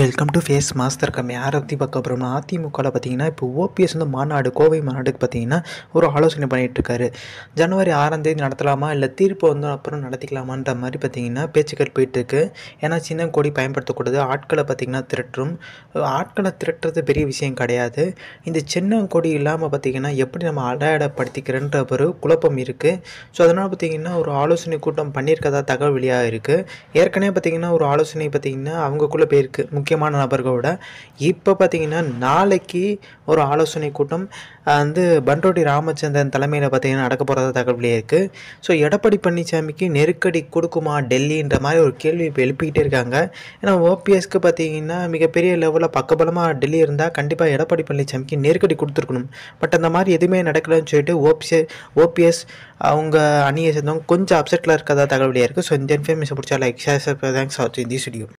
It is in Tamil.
வெல்கம் டு ஃபேஸ் மாஸ்டர் கம்மி யாரை பற்றி பார்க்க போகிறோம்னா அதிமுகவில் பார்த்தீங்கன்னா இப்போ ஓபிஎஸ் வந்து மாநாடு கோவை மாநாடுக்கு பார்த்தீங்கன்னா ஒரு ஆலோசனை பண்ணிகிட்ருக்காரு ஜனவரி ஆறாம் தேதி நடத்தலாமா இல்லை தீர்ப்பு வந்து அப்புறம் நடத்திக்கலாமான்ற மாதிரி பார்த்தீங்கன்னா பேச்சுக்கள் போயிட்டுருக்கு ஏன்னா சின்ன கோடி பயன்படுத்தக்கூடாது ஆட்களை பார்த்திங்கன்னா திரட்டும் ஆட்களை திரட்டுறது பெரிய விஷயம் கிடையாது இந்த சின்ன கொடி இல்லாமல் பார்த்திங்கன்னா எப்படி நம்ம அடையாளப்படுத்திக்கிறன்ற ஒரு குழப்பம் இருக்குது ஸோ அதனால் பார்த்திங்கன்னா ஒரு ஆலோசனை கூட்டம் பண்ணியிருக்கதா தகவல் வெளியாக இருக்குது ஏற்கனவே பார்த்திங்கன்னா ஒரு ஆலோசனை பார்த்திங்கன்னா அவங்கக்குள்ளே போயிருக்கு முக்கியமான நபர்களோட இப்போ பார்த்திங்கன்னா நாளைக்கு ஒரு ஆலோசனை கூட்டம் வந்து பண்டோடி ராமச்சந்திரன் தலைமையில் பார்த்திங்கன்னா நடக்க போகிறதா தகவலே இருக்குது ஸோ எடப்பாடி பழனிசாமிக்கு நெருக்கடி கொடுக்குமா டெல்லின்ற மாதிரி ஒரு கேள்வி இப்போ எழுப்பிக்கிட்டே இருக்காங்க ஏன்னா ஓபிஎஸ்க்கு பார்த்திங்கன்னா மிகப்பெரிய லெவலில் பக்கபலமாக டெல்லி இருந்தால் கண்டிப்பாக எடப்பாடி பழனிசாமிக்கு நெருக்கடி கொடுத்துருக்கணும் பட் அந்த மாதிரி எதுவுமே நடக்கலன்னு சொல்லிட்டு ஓபிஎஸ் ஓபிஎஸ் அவங்க அணியை சேர்ந்தவங்க கொஞ்சம் அப்செட்டில் இருக்கிறதா தகவலியாக இருக்குது ஸோ இந்த இன்ஃபர்மேஷன் பிடிச்சா லைக் ஷேர் தேங்க்ஸ் ஆச்சு இந்த ஸ்டுடியோ